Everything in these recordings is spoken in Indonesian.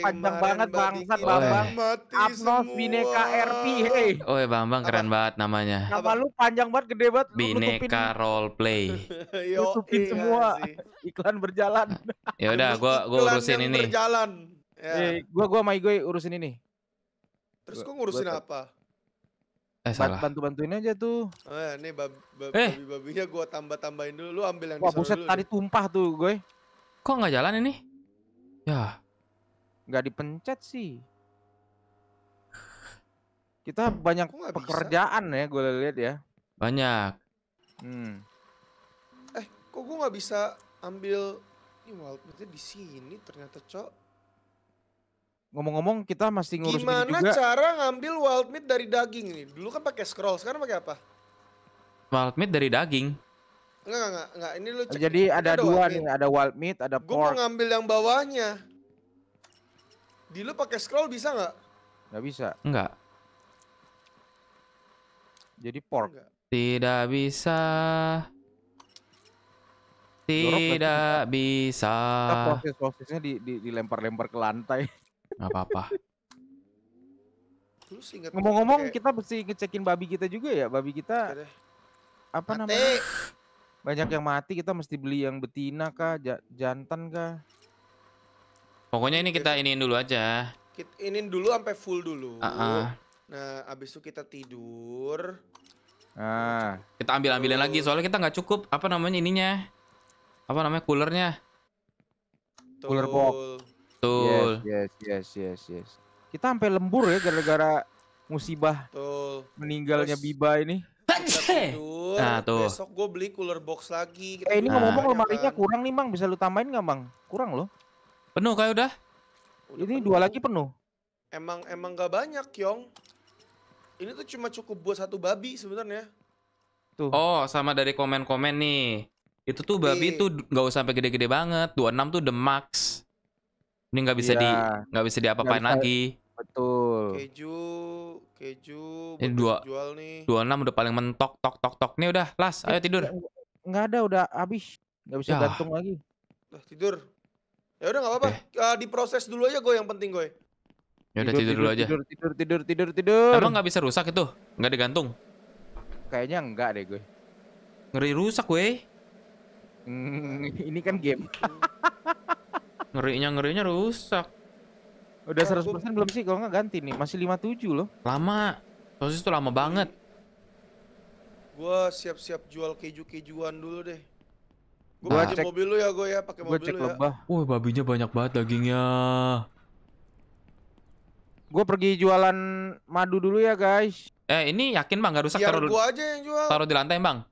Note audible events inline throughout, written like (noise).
panjang banget bangsat Bambang. Apnos Bineka RP. Hey. Oh, Bambang keren banget namanya. Nama lu panjang banget gede banget. Bineka role play. Tutupin (laughs) iya semua. (laughs) Iklan berjalan. Ya udah gua gua urusin ini. Berjalan. Ya. Eh, gua gua mai gue urusin ini. Terus gua, ngurusin apa? Eh, salah. Bantu bantuin aja tuh. Oh, ya, nih bab, bab, eh. babi babinya gua tambah tambahin dulu. Lu ambil yang Wah, buset tadi tumpah tuh gue. Kok nggak jalan ini? Ya nggak dipencet sih kita banyak pekerjaan bisa? ya gue lihat ya banyak hmm. eh kok gue nggak bisa ambil ini wallpaper di sini ternyata cok ngomong-ngomong kita masih ngurus gimana cara ngambil wild meat dari daging ini dulu kan pakai scroll sekarang pakai apa wild meat dari daging enggak enggak enggak ini lu cek jadi ada, ada dua nih ada wild meat ada pork gue mau ngambil yang bawahnya di lu pakai scroll bisa nggak? Nggak bisa. Nggak. Jadi pork. Enggak. Tidak bisa. Tidak bisa. Nah, proses-prosesnya di, di, dilempar-lempar ke lantai. Gak apa-apa. Ngomong-ngomong kayak... kita mesti ngecekin babi kita juga ya. Babi kita Oke apa mati. namanya? Banyak yang mati, kita mesti beli yang betina kah, jantan kah? Pokoknya ini kita, kita iniin dulu aja. Kita iniin dulu sampai full dulu. Uh -uh. Nah, abis itu kita tidur. Nah, Kita ambil ambilin lagi soalnya kita nggak cukup apa namanya ininya. Apa namanya coolernya? Tool. Cooler box. Tuh. Yes, yes, yes, yes, Kita sampai lembur ya gara-gara musibah Tuh. meninggalnya Terus. Biba ini. Tidur, nah tuh. Besok gue beli cooler box lagi. Eh ini gitu. ngomong-ngomong nah, iya lemarinya kan? kurang nih bang, bisa lu tambahin nggak bang? Kurang loh. Penuh kayak udah? udah Ini penuh. dua lagi penuh. Emang emang gak banyak, Yong. Ini tuh cuma cukup buat satu babi sebenarnya. Tuh. Oh, sama dari komen-komen nih. Itu tuh babi Ih. Iya. tuh nggak usah sampai gede-gede banget. 26 tuh the max. Ini nggak bisa iya. di nggak bisa diapa-apain lagi. Betul. Keju, keju. Ini dua, jual nih. 26 udah paling mentok, tok, tok, tok. Nih udah, las, ayo eh, tidur. Nggak ada, udah habis. Nggak bisa ya. gantung lagi. Udah tidur. Ya udah nggak apa-apa. Eh. Uh, diproses dulu aja gue yang penting gue. Ya udah tidur, tidur, tidur dulu aja. Tidur tidur tidur tidur tidur. Emang nggak bisa rusak itu? Nggak digantung? Kayaknya enggak deh gue. Ngeri rusak gue. Mm, ini kan game. (laughs) ngerinya ngerinya rusak. Udah seratus 100% belum sih kalau nggak ganti nih. Masih lima tujuh loh. Lama. Sosis itu lama banget. Gue siap-siap jual keju-kejuan dulu deh. Gue nah, cek mobil lu ya gue ya pakai mobil cek lu ya. lebah. ya. Wah, babinya banyak banget dagingnya. Gue pergi jualan madu dulu ya, guys. Eh, ini yakin Bang gak rusak taruh gua aja yang jual. Taruh di lantai, Bang.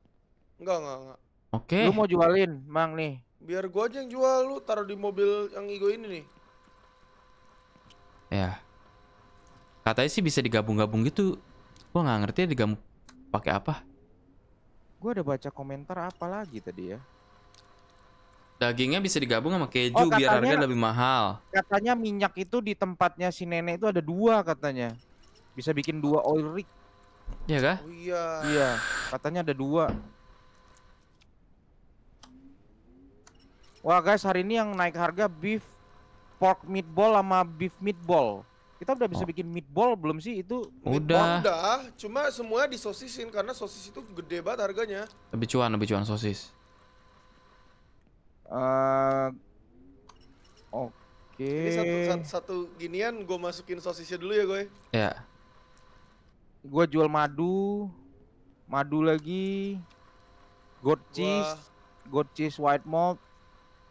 Enggak, enggak, enggak. Oke. Okay. Lu mau jualin, Bang nih. Biar gua aja yang jual, lu taruh di mobil yang ego ini nih. Ya. Katanya sih bisa digabung-gabung gitu. Gua nggak ngerti ya digabung pakai apa. Gua ada baca komentar apa lagi tadi ya? Dagingnya bisa digabung sama keju oh, katanya, biar harga lebih mahal. Katanya minyak itu di tempatnya si nenek itu ada dua katanya. Bisa bikin dua oil rig. Iya kah? Oh, iya. Iya, katanya ada dua. Wah guys, hari ini yang naik harga beef pork meatball sama beef meatball. Kita udah bisa oh. bikin meatball belum sih itu? Udah. Udah, cuma semua disosisin karena sosis itu gede banget harganya. Lebih cuan, lebih cuan sosis. Uh, Oke. Okay. Ini satu, satu, satu ginian gue masukin sosisnya dulu ya gue. Ya. Yeah. Gue jual madu, madu lagi, goat gua... cheese, goat cheese white malt.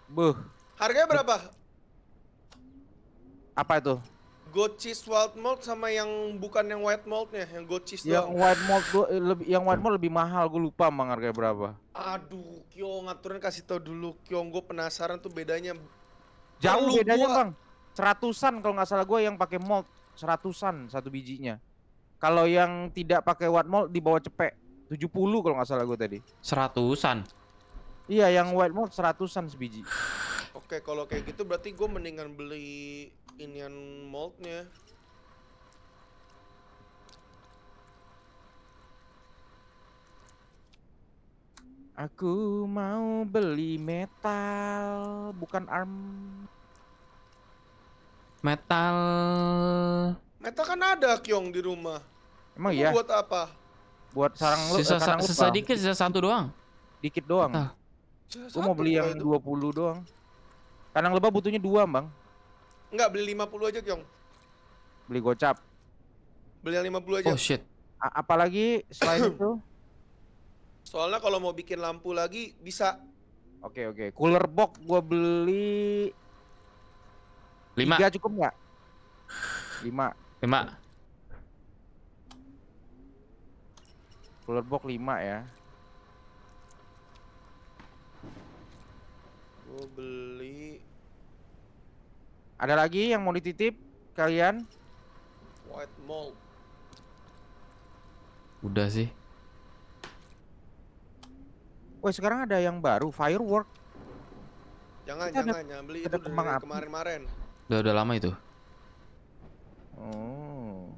Beh. Harganya berapa? Apa itu? goat cheese wild malt sama yang bukan yang white maltnya, yang goat cheese Yang white malt gua eh, lebih yang white malt lebih mahal, gue lupa mang harganya berapa. Aduh, kyo ngaturin kasih tau dulu Kyo gue penasaran tuh bedanya. Jauh Lalu bedanya, gua... Bang. Seratusan kalau nggak salah gue yang pakai malt seratusan satu bijinya. Kalau yang tidak pakai white malt di bawah tujuh puluh kalau nggak salah gue tadi. Seratusan. Iya, yang white malt seratusan sebiji. Oke, kalau kayak gitu berarti gue mendingan beli inian moldnya Aku mau beli metal, bukan arm. Metal. Metal kan ada Kyong di rumah. Emang iya. Buat apa? Buat sarang lu. Sisa, eh, sisa dikit, sisa satu doang. Dikit doang. Gue mau beli yang dua puluh doang. Kanang lebah butuhnya dua, Bang. Enggak, beli 50 aja, Kyong. Beli gocap. Beli yang 50 aja. Oh shit. A apalagi selain (coughs) itu? Soalnya kalau mau bikin lampu lagi bisa. Oke, okay, oke. Okay. Cooler box gua beli 5. 3 cukup enggak? 5. 5. Cooler box 5 ya. Gua beli ada lagi yang mau dititip kalian? White Mall. Udah sih. Woi sekarang ada yang baru firework. Jangan Kita jangan jangan beli ada itu kemarin-kemarin. Udah udah lama itu. Oh.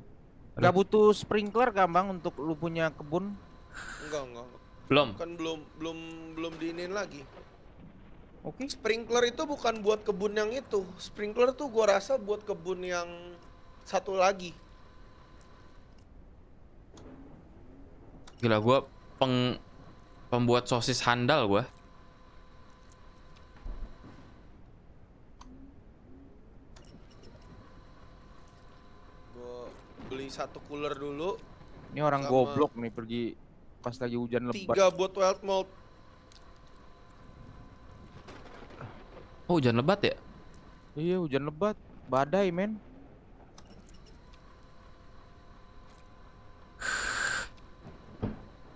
Gak butuh sprinkler gampang untuk lu punya kebun? Enggak enggak. Belum. Kan belum belum belum diinin lagi. Oke. Okay. Sprinkler itu bukan buat kebun yang itu. Sprinkler tuh gua rasa buat kebun yang satu lagi. Gila gua peng pembuat sosis handal gua. beli satu cooler dulu. Ini orang goblok nih pergi pas lagi hujan lebat. Tiga buat wild mold. Oh, hujan lebat ya? Iya, hujan lebat. Badai, men.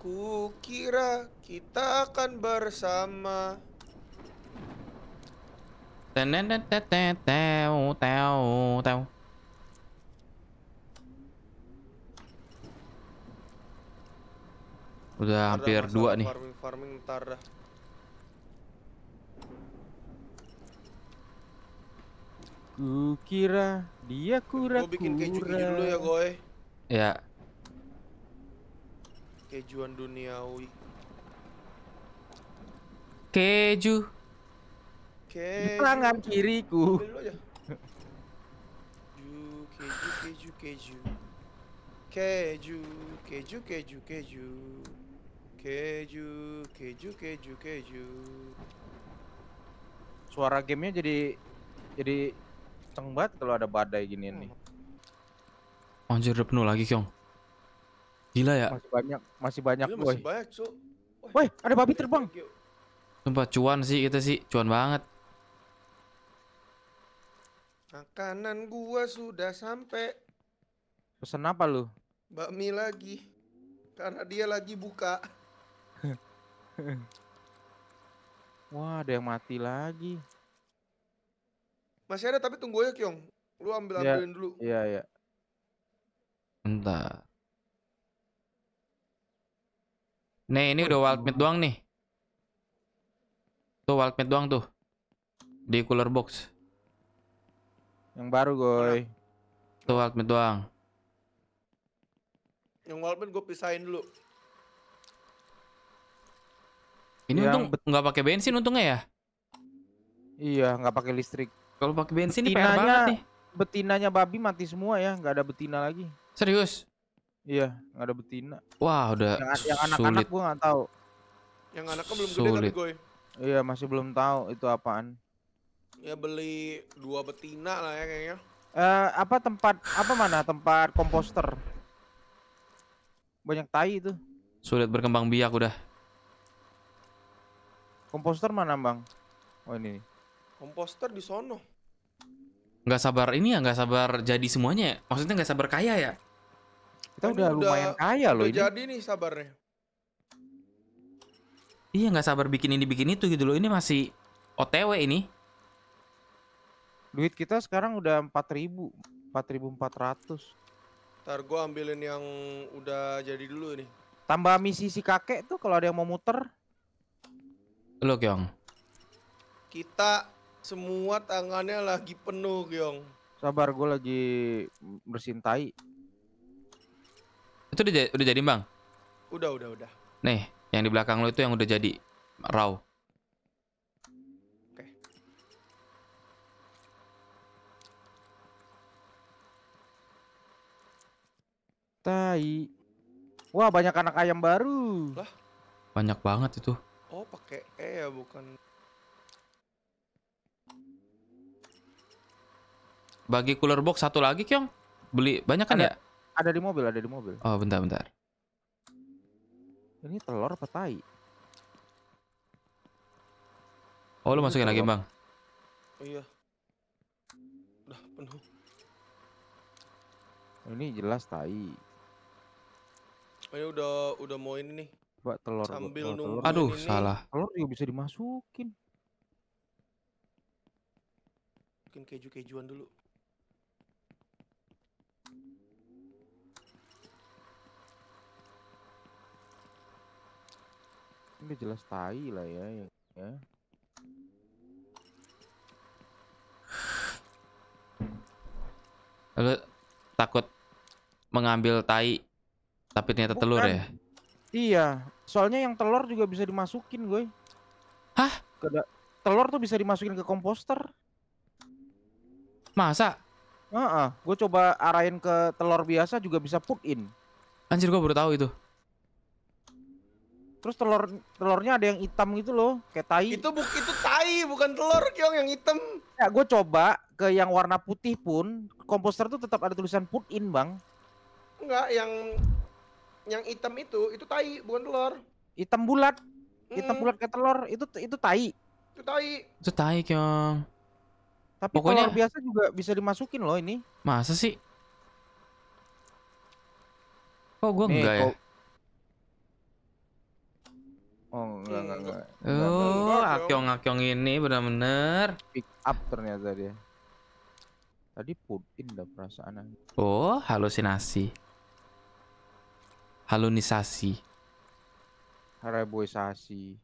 Kukira kita akan bersama. Tenen teu teu teu. Udah hampir dua nih. Farming farming Kukira dia kura-kura. bikin keju-keju dulu ya, Goy. Ya. Kejuan duniawi. Keju. Keju. Tangan kiriku. Keju, keju, keju. Keju, keju, keju, keju. Keju, keju, keju, keju. Suara gamenya jadi jadi kenceng banget kalau ada badai gini nih. Hmm. Anjir udah penuh lagi, Kyong. Gila ya. Masih banyak, masih banyak, Gila, boy. Masih banyak, cu. Woi, ada babi terbang. Sumpah cuan sih kita sih, cuan banget. Makanan gua sudah sampai. Pesan apa lu? Bakmi lagi. Karena dia lagi buka. (laughs) Wah, ada yang mati lagi. Masih ada tapi tunggu aja Kyong. Lu ambil iya. ambilin yeah. dulu. Iya iya. Entah. Nih ini udah wild meat doang nih. Tuh wild meat doang tuh. Di cooler box. Yang baru goy. Tuh wild meat doang. Yang wild meat gue pisahin dulu. Ini yang untung nggak pakai bensin untungnya ya? Iya, nggak pakai listrik. Kalau pakai bensin ini banget nih. Betinanya babi mati semua ya, nggak ada betina lagi. Serius? Iya, nggak ada betina. Wah, udah yang, yang anak-anak gua nggak tahu. Yang anaknya belum kan, sulit. gede gue. Iya, masih belum tahu itu apaan. Ya beli dua betina lah ya kayaknya. Eh, uh, apa tempat apa mana tempat komposter? Banyak tai itu. Sulit berkembang biak udah. Komposter mana, Bang? Oh, ini. Nih komposter di sono nggak sabar ini ya nggak sabar jadi semuanya ya? maksudnya nggak sabar kaya ya kita udah, udah lumayan kaya loh udah ini jadi nih sabarnya iya nggak sabar bikin ini bikin itu gitu loh ini masih otw ini duit kita sekarang udah empat ribu empat ribu empat ratus ntar gue ambilin yang udah jadi dulu nih tambah misi si kakek tuh kalau ada yang mau muter lo Kyong kita semua tangannya lagi penuh, Giong. Sabar, gue lagi bersihin tai. Itu udah, udah jadi, Bang? Udah, udah, udah. Nih, yang di belakang lo itu yang udah jadi. Raw. Oke. Tai. Wah, banyak anak ayam baru. Lah. Banyak banget itu. Oh, pakai E ya, bukan bagi cooler box satu lagi Kyong beli banyak kan ada, ya ada di mobil ada di mobil oh bentar bentar ini telur petai. oh lu masukin lagi bang oh, iya udah penuh ini jelas tai ini oh, ya udah udah mau ini nih Pak telur sambil telur, aduh ini. salah telur juga bisa dimasukin bikin keju-kejuan dulu Ini jelas tai lah ya ya lalu takut mengambil tai tapi ternyata Bukan. telur ya iya soalnya yang telur juga bisa dimasukin gue hah Keda telur tuh bisa dimasukin ke komposter masa Heeh, uh -uh. gue coba arahin ke telur biasa juga bisa put in anjir gue baru tahu itu Terus telur telurnya ada yang hitam gitu loh, kayak tai. Itu bu itu tai, bukan telur, Kyong yang hitam. Ya, gue coba ke yang warna putih pun komposter tuh tetap ada tulisan put in, Bang. Enggak, yang yang hitam itu itu tai, bukan telur. Hitam bulat. Hmm. Hitam bulat kayak telur, itu itu tai. Itu tai. Itu tai, Kyong. Tapi Pokoknya... telur biasa juga bisa dimasukin loh ini. Masa sih? Kok gue enggak ya? Oh, enggak, enggak, enggak. Oh, akyong-akyong ini benar-benar pick up ternyata dia. Tadi put in dah perasaan. Oh, halusinasi. Halunisasi. Reboisasi.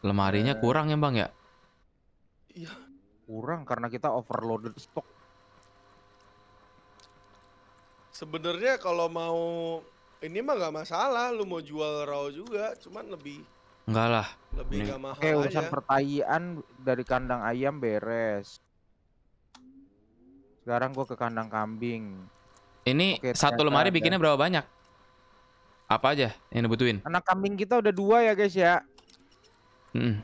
Lemarinya eh. kurang ya, Bang ya? Iya. Kurang karena kita overloaded stok. Sebenarnya kalau mau ini mah gak masalah, lu mau jual raw juga, cuman lebih Enggak lah. Lebih gak mahal Oke, urusan pertanyaan dari kandang ayam beres. Sekarang gua ke kandang kambing. Ini Oke, satu lemari ada. bikinnya berapa banyak? Apa aja yang dibutuhin? Anak kambing kita udah dua ya guys ya. Hmm.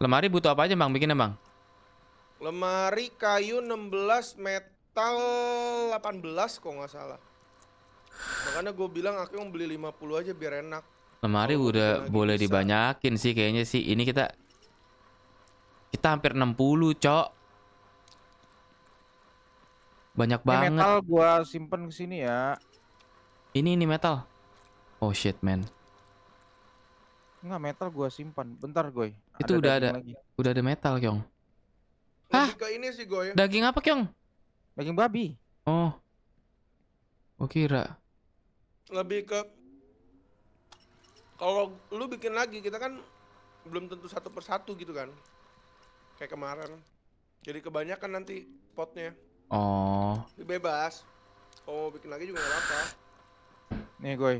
Lemari butuh apa aja bang bikinnya bang? Lemari kayu 16 meter delapan 18 kok nggak salah makanya gue bilang aku mau beli 50 aja biar enak lemari Kalo udah boleh bisa. dibanyakin sih kayaknya sih ini kita kita hampir 60 cok banyak ini banget metal gua simpen ke sini ya ini ini metal oh shit man Enggak metal gua simpan bentar gue. itu ada udah ada lagi. udah ada metal kyong Hah? ini sih goy daging apa kyong Daging babi. Oh. Gue oh, kira. Lebih ke kalau lu bikin lagi kita kan belum tentu satu persatu gitu kan. Kayak kemarin. Jadi kebanyakan nanti potnya. Oh. Bebas. Kalau mau bikin lagi juga gak apa-apa. Nih, gue.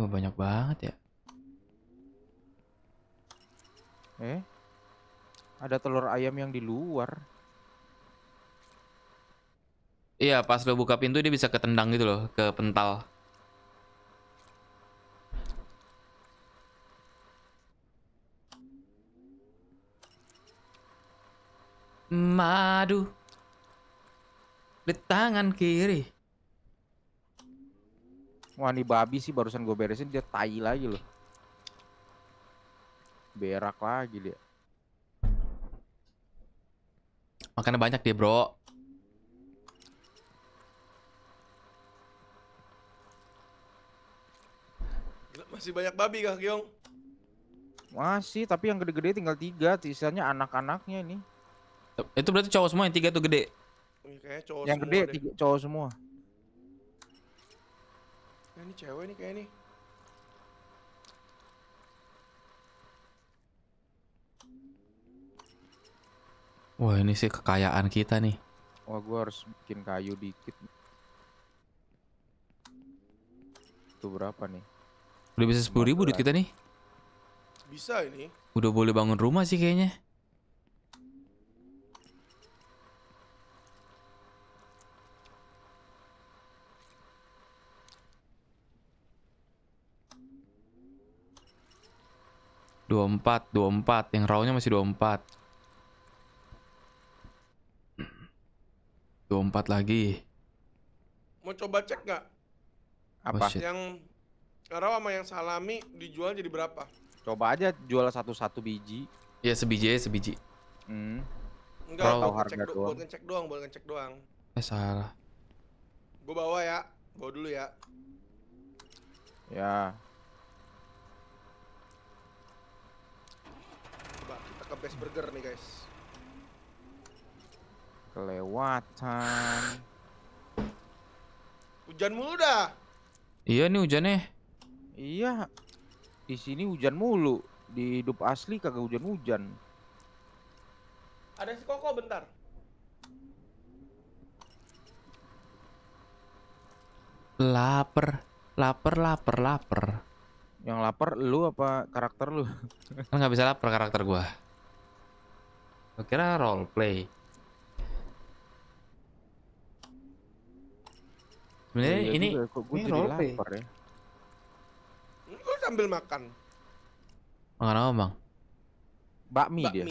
Wah, banyak banget ya. Eh? Ada telur ayam yang di luar. Iya, pas lo buka pintu dia bisa ketendang gitu loh, ke pental. Madu di tangan kiri. Wah, ini babi sih barusan gue beresin dia tai lagi loh. Berak lagi dia. Makanya banyak dia, Bro. Masih banyak babi kah, Kyong? Masih, tapi yang gede-gede tinggal tiga, sisanya anak-anaknya ini. Itu berarti cowok semua yang tiga tuh gede? cowok yang gede tiga, cowok semua. Nah, ini cewek nih kayak nih. Wah ini sih kekayaan kita nih. Wah gue harus bikin kayu dikit. Itu berapa nih? Udah bisa sepuluh ribu duit kita nih. Bisa ini. Udah boleh bangun rumah sih kayaknya. Dua empat, dua empat. Yang rawnya masih dua empat. Dua empat lagi. Mau coba cek nggak? Oh, Apa? Oh, Yang karena sama yang salami dijual jadi berapa? Coba aja jual satu-satu biji. Ya sebiji ya sebiji. Hmm. Enggak, tahu harga harga doang. Boleh ngecek doang, boleh ngecek doang. Eh salah. Gue bawa ya, bawa dulu ya. Ya. Coba kita ke base burger nih guys. Kelewatan. Hujan mulu dah. Iya nih hujannya. Iya. Di sini hujan mulu. Di hidup asli kagak hujan-hujan. Ada si Koko bentar. Laper, laper, laper, laper. Yang lapar lu apa karakter lu? kan (laughs) nggak bisa lapar karakter gua. Gua kira role play. Sebenarnya iya ini, ya, ini role play. Ya ambil makan. Makan apa bang? Bakmi, Bakmi. dia.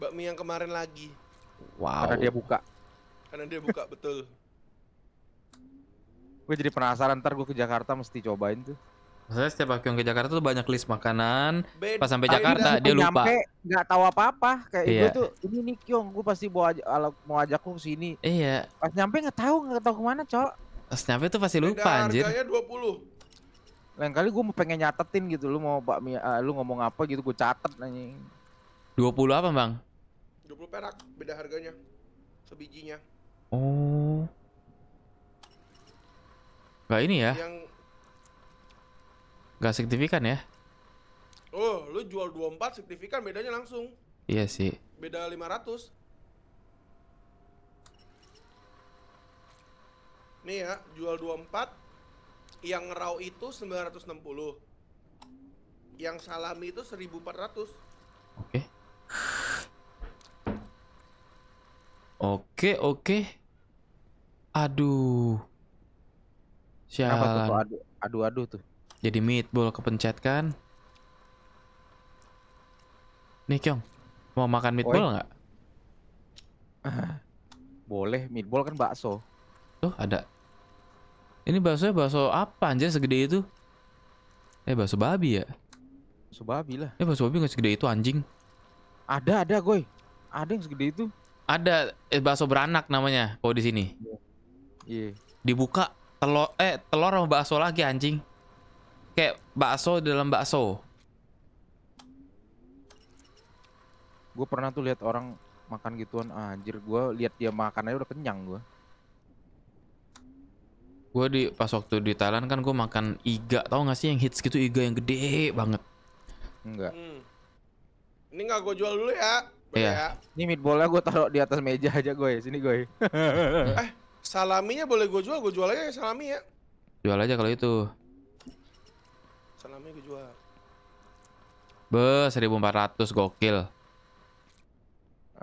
Bakmi yang kemarin lagi. Wow. Karena dia buka. Karena dia buka betul. Gue jadi penasaran ntar gue ke Jakarta mesti cobain tuh. Maksudnya setiap aku ke Jakarta tuh banyak list makanan. Bed. Pas sampai Jakarta dia lupa. Nyampe nggak tahu apa-apa. Kayak iya. gue tuh ini nih Kyong, gue pasti mau ajak, mau ajak lu sini. Iya. Pas nyampe nggak tahu nggak tahu kemana cok. Pas nyampe tuh pasti lupa Beda anjir. Harganya 20 lain kali gue mau pengen nyatetin gitu lu mau bakmi uh, lu ngomong apa gitu gue catet nanya 20 apa bang 20 perak beda harganya sebijinya oh Gak ini ya yang Gak signifikan ya oh lu jual 24 signifikan bedanya langsung iya sih beda 500 nih ya jual 24 yang raw itu 960 yang salami itu 1400 oke okay. oke oke aduh Siapa tuh aduh aduh aduh tuh jadi meatball kepencet kan nih Kyong mau makan meatball nggak (laughs) boleh meatball kan bakso tuh ada ini baksonya bakso apa anjir segede itu? Eh bakso babi ya? Bakso babi lah. Eh bakso babi nggak segede itu anjing. Ada ada gue. Ada yang segede itu. Ada eh, bakso beranak namanya Oh di sini. Iya. Yeah. Dibuka telur eh telor sama bakso lagi anjing. Kayak bakso dalam bakso. Gue pernah tuh lihat orang makan gituan anjir gue lihat dia makan aja udah kenyang gue gue di pas waktu di Thailand kan gue makan iga tau gak sih yang hits gitu iga yang gede banget enggak hmm. ini nggak gue jual dulu ya Iya. Yeah. Ini meatballnya gue taruh di atas meja aja gue, sini gue. (laughs) eh, salaminya boleh gue jual, gue jual aja salami ya. Jual aja kalau itu. Salami gue jual. Be, 1400 gokil.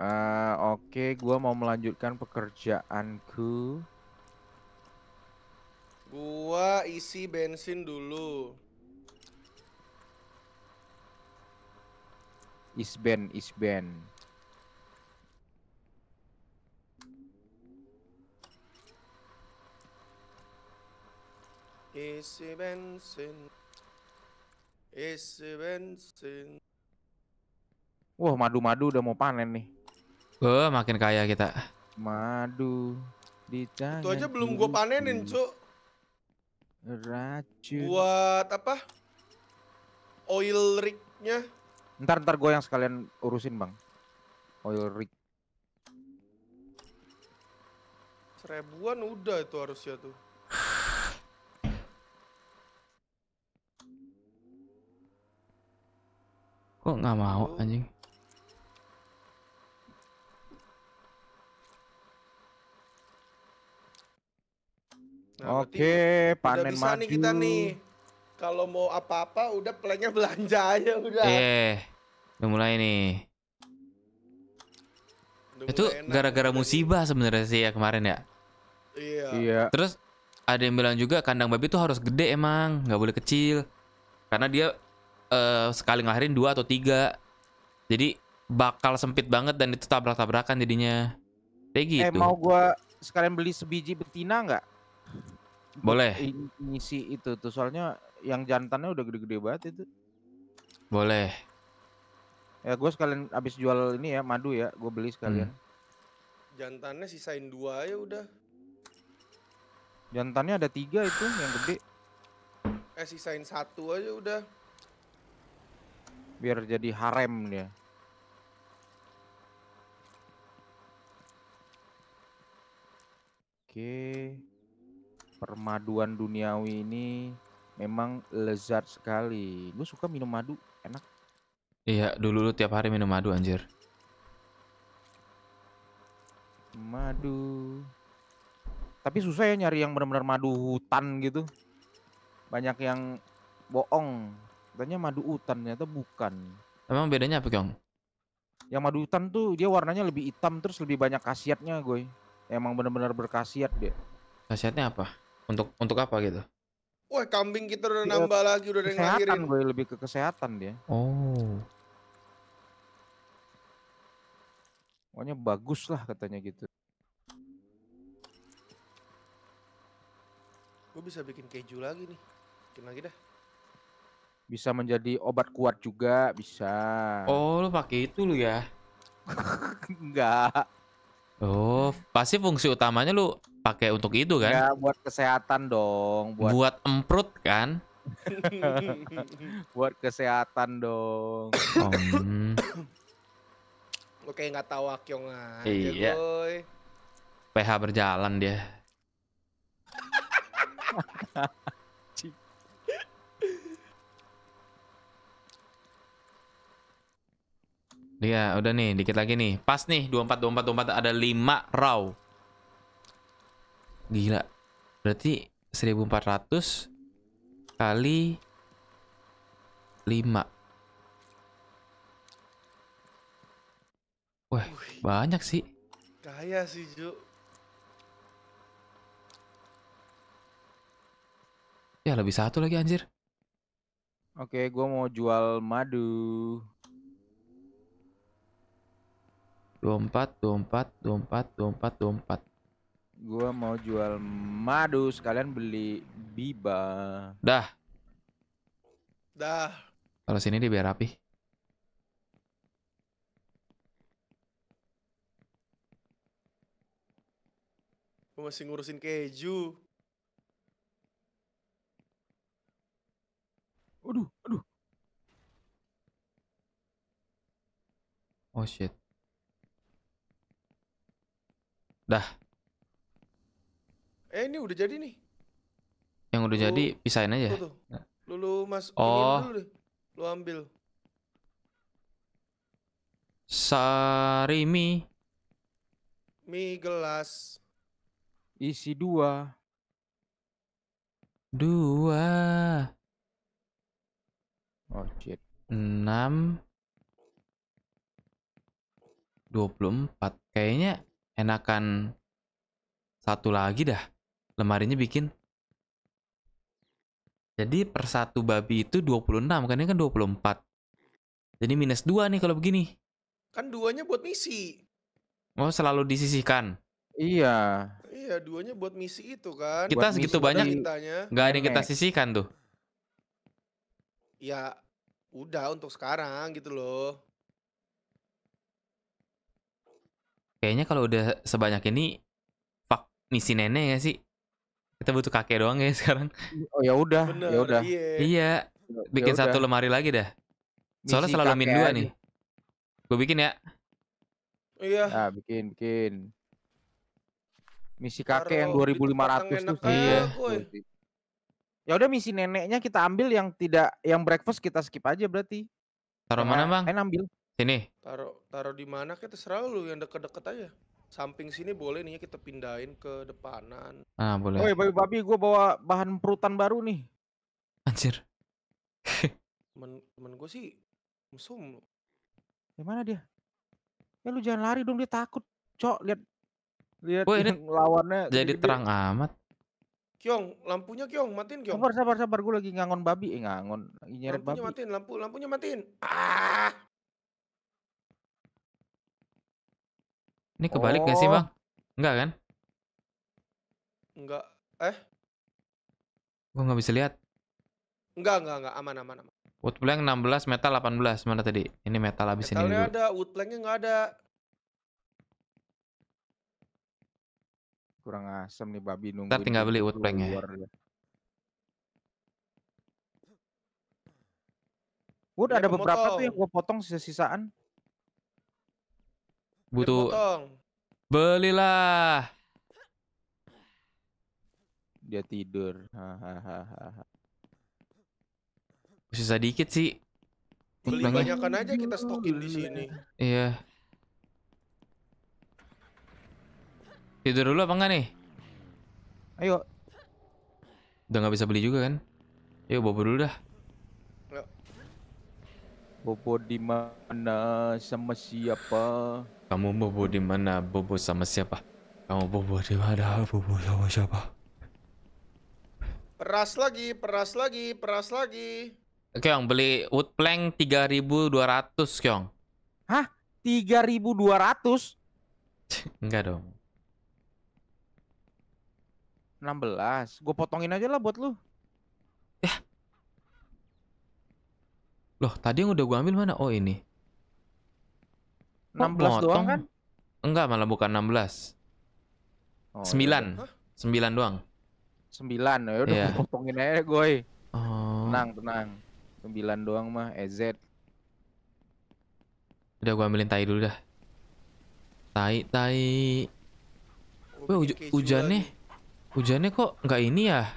Uh, Oke, okay, gue mau melanjutkan pekerjaanku. Gua isi bensin dulu. Is Ben, is Ben. Isi bensin. Isi bensin. Wah, madu-madu udah mau panen nih. Wah, makin kaya kita. Madu di Itu aja belum gua panenin, Cuk. Racun. Buat apa? Oil rignya. Ntar ntar gue yang sekalian urusin bang. Oil rig. Seribuan udah itu harusnya tuh. Kok nggak mau anjing? Nah, Oke, panen bisa nih kita nih. Kalau mau apa-apa udah pelannya belanja aja udah. Eh, udah mulai nih. itu gara-gara musibah sebenarnya sih ya kemarin ya. Iya. iya. Terus ada yang bilang juga kandang babi tuh harus gede emang, nggak boleh kecil. Karena dia uh, sekali ngelahirin dua atau tiga. Jadi bakal sempit banget dan itu tabrak-tabrakan jadinya. Kayak gitu. Eh mau gua sekalian beli sebiji betina nggak? Boleh. Ngisi itu tuh soalnya yang jantannya udah gede-gede banget itu. Boleh. Ya gue sekalian abis jual ini ya madu ya, gue beli sekalian. Hmm. Jantannya sisain dua ya udah. Jantannya ada tiga itu yang gede. Eh sisain satu aja udah. Biar jadi harem dia. Oke. Okay permaduan duniawi ini memang lezat sekali. Gue suka minum madu, enak. Iya, dulu lu tiap hari minum madu anjir. Madu. Tapi susah ya nyari yang benar-benar madu hutan gitu. Banyak yang bohong. Katanya madu hutan, ternyata bukan. Emang bedanya apa, Kyong? Yang madu hutan tuh dia warnanya lebih hitam terus lebih banyak khasiatnya, gue. Emang benar-benar berkhasiat dia. Khasiatnya apa? Untuk untuk apa gitu? Wah kambing kita udah iya. nambah lagi udah ada yang Gue lebih ke kesehatan dia. Oh. Pokoknya bagus lah katanya gitu. Gue bisa bikin keju lagi nih. Bikin lagi dah. Bisa menjadi obat kuat juga, bisa. Oh, lu pakai itu lu ya? Enggak. (laughs) Oh, pasti fungsi utamanya lu pakai untuk itu kan? Ya, buat kesehatan dong. Buat, buat emprut kan? (laughs) buat kesehatan dong. Oke, Lu kayak nggak tahu akyong aja, iya. boy. PH berjalan dia. (laughs) Iya, udah nih, dikit lagi nih. Pas nih, 24, 24, 24, ada 5 raw. Gila. Berarti 1400 kali 5. Wah, banyak sih. Kaya sih, Ju. Ya, lebih satu lagi anjir. Oke, gue mau jual madu. 24, 24, 24, 24, 24. Gua mau jual madu, sekalian beli biba. Dah. Dah. Kalau sini dia biar rapi. Gua masih ngurusin keju. Aduh, aduh. Oh shit. Dah. Eh ini udah jadi nih. Yang udah lu, jadi pisahin aja. Tuh, Lu, lu mas oh. dulu Lu ambil. Sari mie. Mie gelas. Isi dua. Dua. Oh shit. Enam. Dua puluh empat. Kayaknya enakan satu lagi dah lemarinya bikin jadi per satu babi itu 26 kan ini kan 24 jadi minus dua nih kalau begini kan duanya buat misi oh selalu disisihkan iya iya duanya buat misi itu kan kita buat segitu banyak nggak ada yang kita sisihkan tuh ya udah untuk sekarang gitu loh Kayaknya kalau udah sebanyak ini pak misi nenek ya sih? Kita butuh kakek doang ya (laughs) sekarang. Oh ya udah, ya udah. Iya. iya ya bikin yaudah. satu lemari lagi dah. Soalnya misi selalu min dua nih. Gue bikin ya. Iya. Nah, bikin, bikin. Misi kakek Taro, yang 2500 tuh. Iya. Ya udah misi neneknya kita ambil yang tidak yang breakfast kita skip aja berarti. Taruh mana, nah, Bang? Main eh, ambil. Sini. Taruh taruh di mana kita terserah lu yang deket-deket aja. Samping sini boleh nih kita pindahin ke depanan. Ah, boleh. Oh, babi-babi gua bawa bahan perutan baru nih. Anjir. (laughs) temen, temen gue sih musuh di mana dia? Ya lu jangan lari dong dia takut. Cok, lihat lihat ini (laughs) lawannya jadi terang terang amat. Kyong, lampunya Kyong, matiin Kyong. Sabar, sabar, sabar. Gue lagi ngangon babi, eh ngangon. Lagi nyeret lampunya babi. matiin, lampu, lampunya matiin. Ah. Ini kebalik nggak gak sih bang? Enggak oh. kan? Enggak. Eh? Gue nggak bisa lihat. Enggak, enggak, enggak. Aman, aman, aman. Woodplank 16, metal 18. Mana tadi? Ini metal Metalnya ini. Metalnya ada, woodplanknya nggak ada. Kurang asem nih babi nunggu. Ntar tinggal beli woodplanknya. Wood ya, ada beberapa tuh yang gue potong sisa-sisaan butuh belilah dia tidur hahaha susah dikit sih beli Banyak. banyakan aja kita stokin di sini iya tidur dulu apa enggak nih ayo udah nggak bisa beli juga kan yuk bobo dulu dah Bobo di mana sama siapa? Kamu bobo di mana? Bobo sama siapa? Kamu bobo di mana? Bobo sama siapa? Peras lagi, peras lagi, peras lagi. Kyong, beli wood plank 3200, Kyong. Hah? 3200? (laughs) Enggak dong. 16. Gue potongin aja lah buat lu. Ya. Loh, tadi yang udah gue ambil mana? Oh, ini. 16 motong? doang kan? Enggak, malah bukan 16. Oh, 9. Ya. 9 doang. 9. Ya udah yeah. (laughs) potongin aja, gue. Oh. Tenang, tenang. 9 doang mah EZ. Eh, udah gua ambilin tai dulu dah. Tai, tai. Wah, huj hujannya. Hujannya kok nggak ini ya?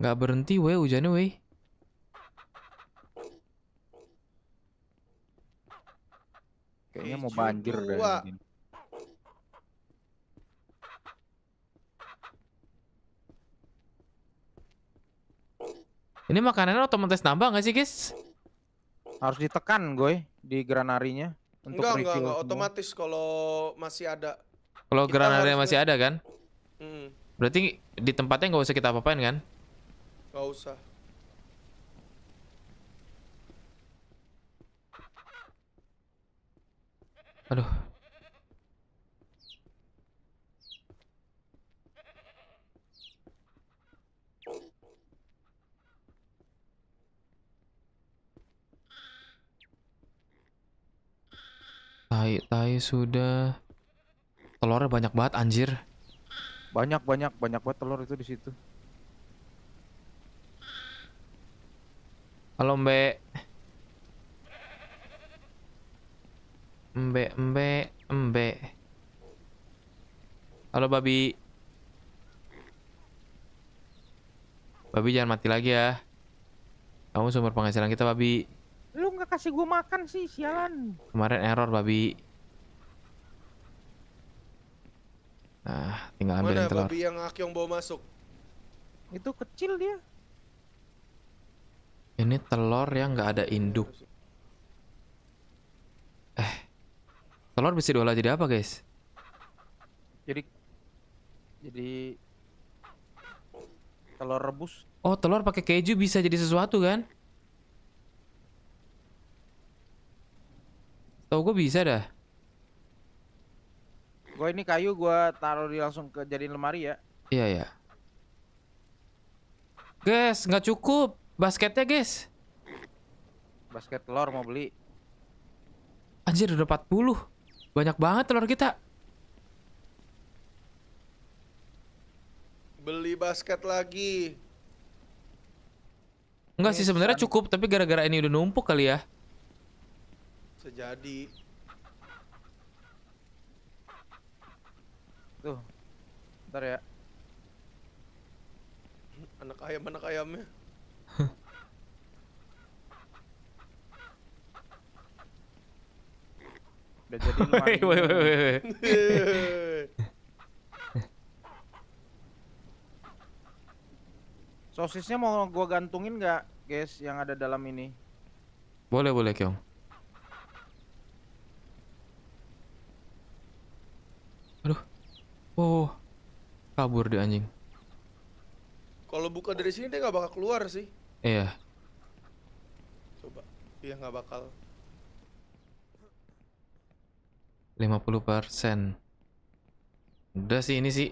Nggak berhenti, weh, hujannya, weh. Kayaknya mau banjir deh. Ini makanan otomatis nambah nggak sih, guys? Harus ditekan, gue di granarinya. Untuk enggak, enggak, enggak. Otomatis kalau masih ada. Kalau granarinya masih ada kan? Mm. Berarti di tempatnya nggak usah kita apa-apain kan? Nggak usah. sudah telurnya banyak banget anjir banyak banyak banyak banget telur itu di situ halo mbe mbe mbe mbe Halo babi. Babi jangan mati lagi ya. Kamu sumber penghasilan kita babi. Lu nggak kasih gue makan sih, sialan. Kemarin error babi. Nah, tinggal ambil Mana telur. Mana babi yang Akyong bawa masuk? Itu kecil dia. Ini telur yang nggak ada induk. Eh, telur bisa diolah jadi apa, guys? Jadi, jadi telur rebus. Oh, telur pakai keju bisa jadi sesuatu kan? Tahu gue bisa dah. Gue ini kayu gue taruh di langsung ke jadiin lemari ya. Iya ya. Guys, nggak cukup basketnya guys. Basket telur mau beli. Anjir udah 40. Banyak banget telur kita. Beli basket lagi. Enggak sih sebenarnya cukup, tapi gara-gara ini udah numpuk kali ya. Sejadi. Tuh. Ntar ya. Anak ayam, anak ayamnya. Udah jadi woi, woi, woi, Sosisnya mau gua gantungin nggak, guys, yang ada dalam ini? Boleh, boleh, Kyong. Oh, kabur deh anjing. Kalau buka dari sini dia nggak bakal keluar sih. Iya. Coba, dia nggak bakal. 50% Udah sih ini sih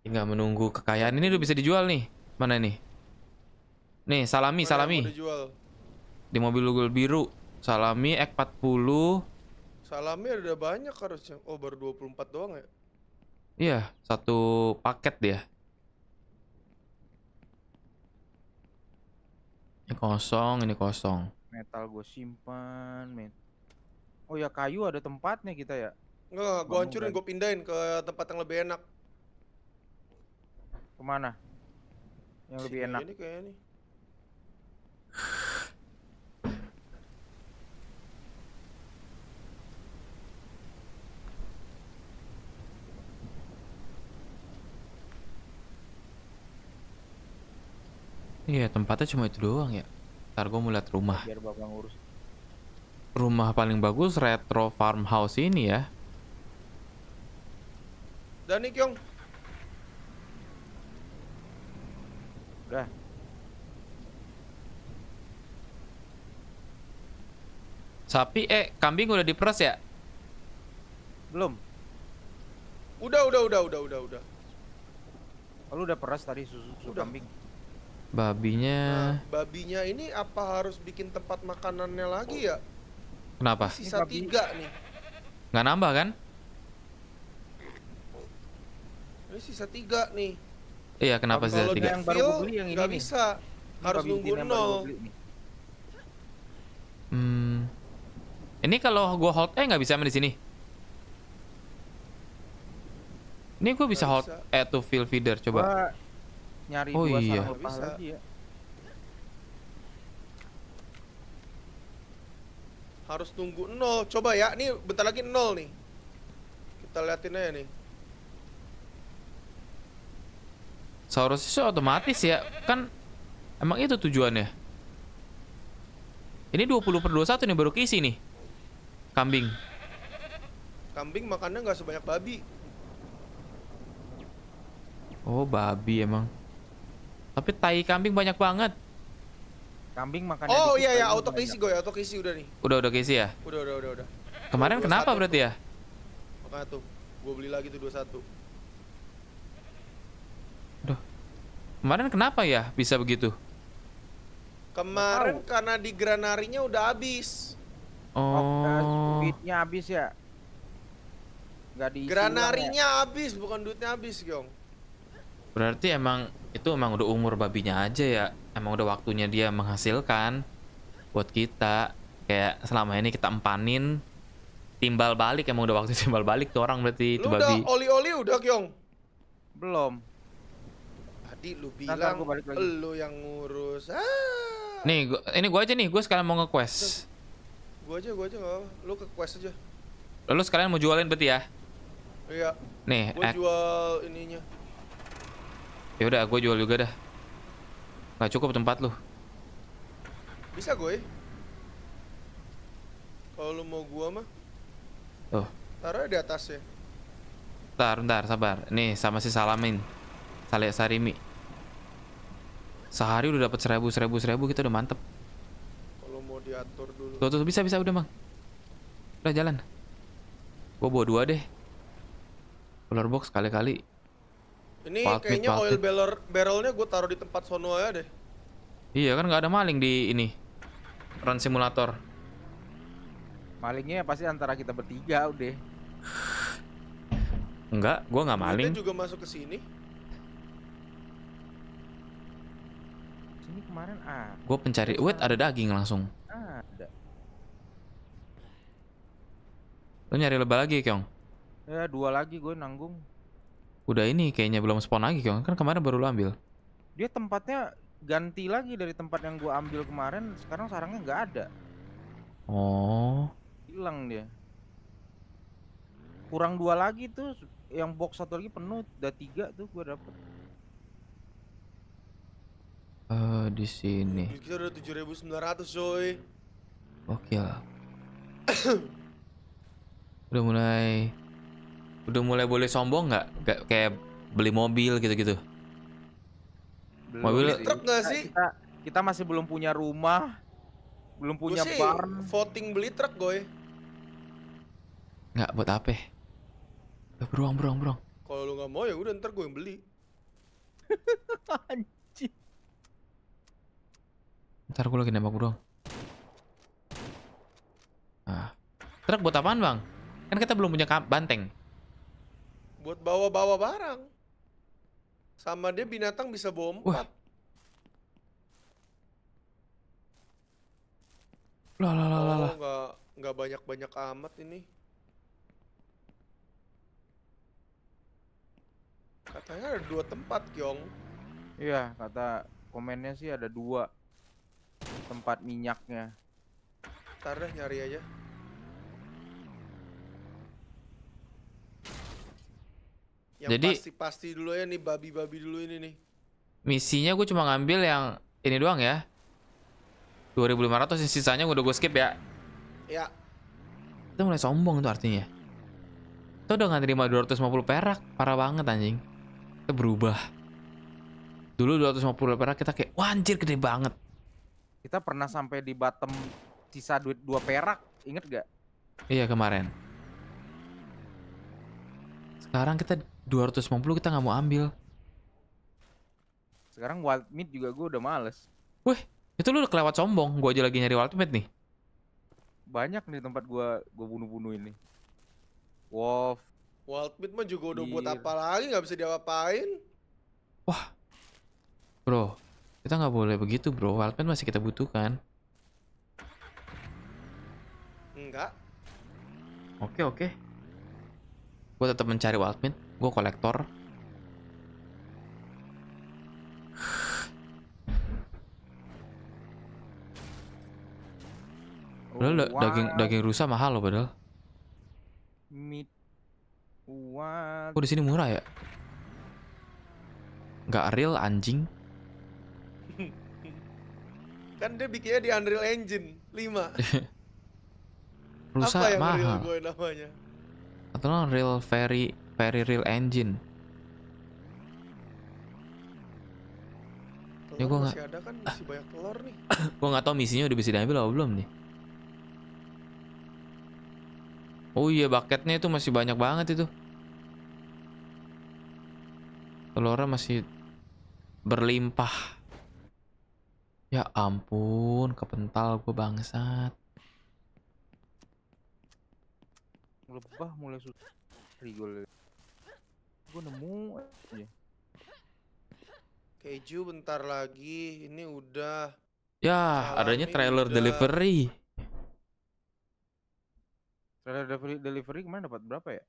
Tinggal menunggu kekayaan Ini udah bisa dijual nih Mana nih? Nih salami Mereka salami Di mobil Google biru Salami X40 Salami ada banyak harusnya Oh baru 24 doang ya Iya, satu paket dia. Ini kosong, ini kosong. Metal gue simpan, met. Oh ya kayu ada tempatnya kita ya? Enggak, gue hancurin, gue pindahin ke tempat yang lebih enak. Kemana? Yang lebih enak. Ini kayaknya nih. Iya tempatnya cuma itu doang ya. Ntar gue mau lihat rumah. Biar bapak ngurus. Rumah paling bagus retro farmhouse ini ya. Dani Kyung. Udah. Sapi eh kambing udah diperas ya? Belum. Udah udah udah udah udah udah. Kalau oh, udah peras tadi susu, susu udah. Babinya. Nah, babinya ini apa harus bikin tempat makanannya lagi ya? Kenapa? Ini sisa tiga nih. Nggak nambah kan? Ini sisa tiga nih. Iya, kenapa sisa tiga? Yang baru beli yang ini. Gak nih. bisa. Harus nungguin nunggu nol. Hmm. Ini kalau gua hold eh, nggak bisa main di sini. Ini gua bisa hold eh to fill feeder coba. Wah nyari oh, dua iya. sarang bisa. lagi ya harus tunggu nol coba ya nih bentar lagi nol nih kita liatin aja nih Saurus itu otomatis ya kan emang itu tujuannya ini 20 per 21 nih baru keisi nih kambing kambing makannya nggak sebanyak babi oh babi emang tapi tai kambing banyak banget. Kambing makannya Oh iya, iya ya, auto keisi gue, auto kisi udah nih. Udah udah keisi ya? Udah udah udah udah. Kemarin dua, kenapa berarti tuh. ya? Makanya tuh, gue beli lagi tuh 21. Duh. Kemarin kenapa ya bisa begitu? Kemarin karena di granarinya udah habis. Oh. oh duitnya habis ya? Gak di Granarinya habis, bukan duitnya habis, Gong. Berarti emang itu emang udah umur babinya aja ya. Emang udah waktunya dia menghasilkan buat kita. Kayak selama ini kita empanin timbal balik emang udah waktu (laughs) timbal balik tuh orang berarti itu babi. Udah oli-oli udah Kyong. Belum. Tadi lu bilang lu yang ngurus. Ah. Nih, gua, ini gua aja nih, gua sekarang mau nge-quest. Gua aja, gua aja gak apa. Lu ke quest aja. Lalu sekalian mau jualin berarti ya? Iya. Nih, gua eh. jual ininya. Ya udah, gue jual juga dah. Gak cukup tempat lu. Bisa gue. Kalau lu mau gua mah. Tuh. Taruh di atas ya. Bentar, bentar, sabar. Nih sama si Salamin. sali Sarimi. Sehari udah dapat seribu, seribu, seribu kita udah mantep. Kalau mau diatur dulu. Tuh, tuh, bisa, bisa, udah bang. Udah jalan. gue bawa dua deh. Color box kali-kali ini palkit, kayaknya palkit. oil barrel barrelnya gue taruh di tempat sono aja deh. Iya kan nggak ada maling di ini run simulator. Malingnya ya pasti antara kita bertiga udah. Enggak, gue nggak maling. Kita juga masuk ke sini. Sini kemarin ah. Gue pencari, wait ada daging langsung. Ada. Lo nyari lebah lagi, Kyong? Ya, dua lagi gue nanggung udah ini kayaknya belum spawn lagi kan Kan kemarin baru lo ambil. Dia tempatnya ganti lagi dari tempat yang gua ambil kemarin. Sekarang sarangnya nggak ada. Oh. Hilang dia. Kurang dua lagi tuh. Yang box satu lagi penuh. Udah tiga tuh gua dapet. Eh uh, di sini. Kita udah tujuh ribu sembilan ratus coy. Oke lah. (coughs) udah mulai Udah mulai boleh sombong nggak? Kayak beli mobil gitu-gitu. Mobil truk nggak sih? Kita, kita masih belum punya rumah, belum punya sih barn. Voting beli truk, gue Nggak buat apa? Eh, beruang, beruang, beruang. Kalau lu nggak mau ya udah ntar gue yang beli. (laughs) Ntar gue lagi nembak beruang. Ah. Truk buat apaan bang? Kan kita belum punya banteng buat bawa-bawa barang. Sama dia binatang bisa bawa empat. Lah lah lah lah. Enggak oh, banyak-banyak amat ini. Katanya ada dua tempat, Kyong. Iya, kata komennya sih ada dua tempat minyaknya. Ntar deh nyari aja. Yang Jadi pasti-pasti dulu ya nih babi-babi dulu ini nih. Misinya gue cuma ngambil yang ini doang ya. 2500 sisanya udah gue skip ya. Ya. Itu mulai sombong tuh artinya. Itu udah nggak terima 250 perak, parah banget anjing. Kita berubah. Dulu 250 perak kita kayak, wah anjir gede banget. Kita pernah sampai di bottom sisa duit 2 perak, inget gak? Iya kemarin. Sekarang kita 250 kita nggak mau ambil. Sekarang wild meat juga gue udah males. Wih, itu lu udah kelewat sombong. Gue aja lagi nyari wild meat nih. Banyak nih tempat gue gue bunuh-bunuh ini. Wolf. Wild meat mah juga udah Gila. buat iya. apa lagi Gak bisa diapa-apain. Wah, bro, kita nggak boleh begitu bro. Wild meat masih kita butuhkan. Enggak. Oke oke. Gue tetap mencari wild meat gue kolektor oh, Padahal da daging daging rusa mahal loh padahal. Meat what? Oh di sini murah ya? Gak real anjing. (laughs) kan dia bikinnya di Unreal Engine 5. (laughs) rusa mahal. Atau no, real fairy very real engine ya gue nggak ada kan (coughs) masih banyak telur nih (coughs) gue nggak tahu misinya udah bisa diambil atau belum nih oh iya bucketnya itu masih banyak banget itu telurnya masih berlimpah ya ampun kepental gue bangsat lebah mulai susah rigol Gue nemu aja. Keju bentar lagi, ini udah. Ya, adanya trailer udah. delivery. Trailer delivery, delivery kemarin dapat berapa ya?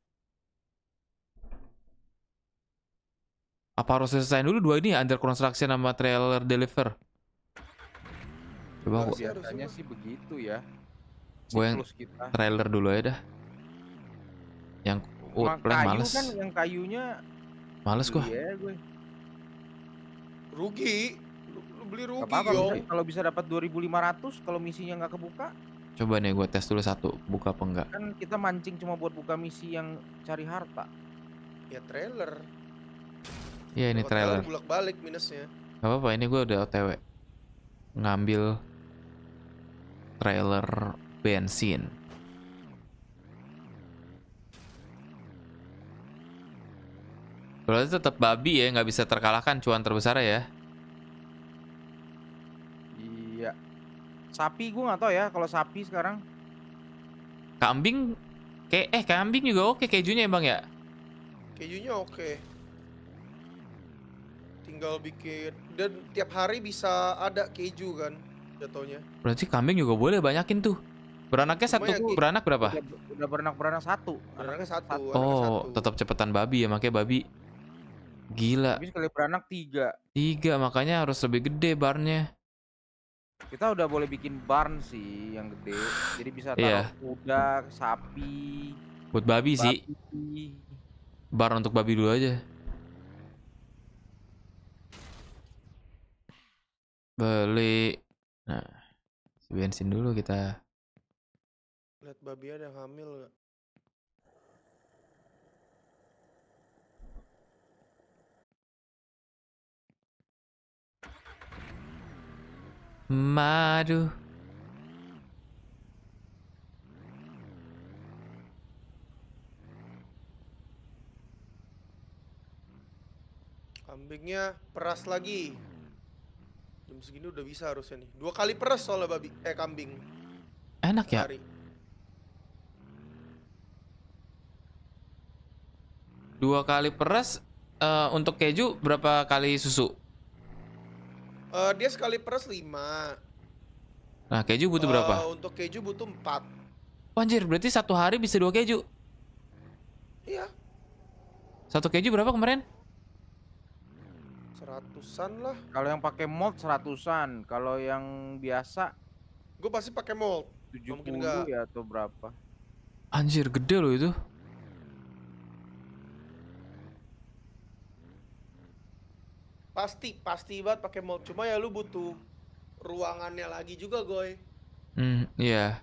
Apa harus selesai dulu dua ini Under Construction sama trailer deliver? Coba aku. Biasanya sih begitu ya. Gue yang trailer dulu ya dah. Yang Oh, kayu males. kan yang kayunya males gua. Iya, gue. Rugi. Lu beli rugi, gak apa -apa, Kalau bisa dapat 2500 kalau misinya nggak kebuka. Coba nih gua tes dulu satu, buka apa enggak. Kan kita mancing cuma buat buka misi yang cari harta. Ya trailer. Iya, ini Buat trailer. Bolak-balik minusnya. Gak apa-apa, ini gua udah OTW. Ngambil trailer bensin. Berarti tetap babi ya, nggak bisa terkalahkan cuan terbesar ya. Iya. Sapi gue nggak tahu ya kalau sapi sekarang. Kambing kayak eh kambing juga oke kejunya emang ya, Kejunya oke. Tinggal bikin dan tiap hari bisa ada keju kan jatuhnya. Berarti kambing juga boleh banyakin tuh. Beranaknya Cuma satu, ya, beranak berapa? Udah, beranak-beranak satu. Beranaknya satu. satu. Oh, satu. tetap cepetan babi ya, makanya babi Gila. Tapi sekali beranak tiga. Tiga, makanya harus lebih gede barnya. Kita udah boleh bikin barn sih yang gede. Jadi bisa iya. taruh yeah. kuda, sapi. Buat babi, babi sih. Barn untuk babi dulu aja. Beli. Nah, bensin dulu kita. Lihat babi ada hamil gak? madu Kambingnya peras lagi. Jam segini udah bisa harusnya nih. Dua kali peras soalnya babi eh kambing. Enak ya? Hari. Dua kali peras uh, untuk keju berapa kali susu? Uh, dia sekali peres lima. Nah, keju butuh uh, berapa? Untuk keju butuh 4. Anjir, berarti satu hari bisa dua keju? Iya. Satu keju berapa kemarin? Seratusan lah. Kalau yang pakai mold seratusan, kalau yang biasa gue pasti pakai mold. Tujuh mungkin ya atau berapa? Anjir, gede loh itu. pasti pasti banget pakai mall cuma ya lu butuh ruangannya lagi juga goy hmm iya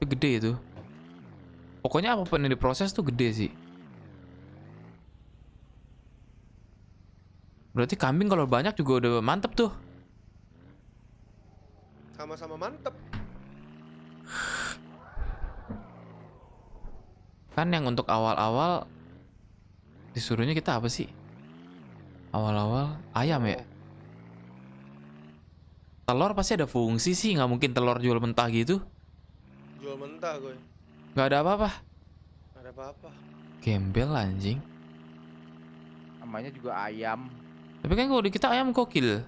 gede itu pokoknya apapun yang diproses tuh gede sih berarti kambing kalau banyak juga udah mantep tuh sama-sama mantep kan yang untuk awal-awal disuruhnya kita apa sih awal-awal ayam ya telur pasti ada fungsi sih nggak mungkin telur jual mentah gitu jual mentah gue nggak ada apa-apa nggak ada apa-apa gembel anjing namanya juga ayam tapi kan kalau di kita ayam kokil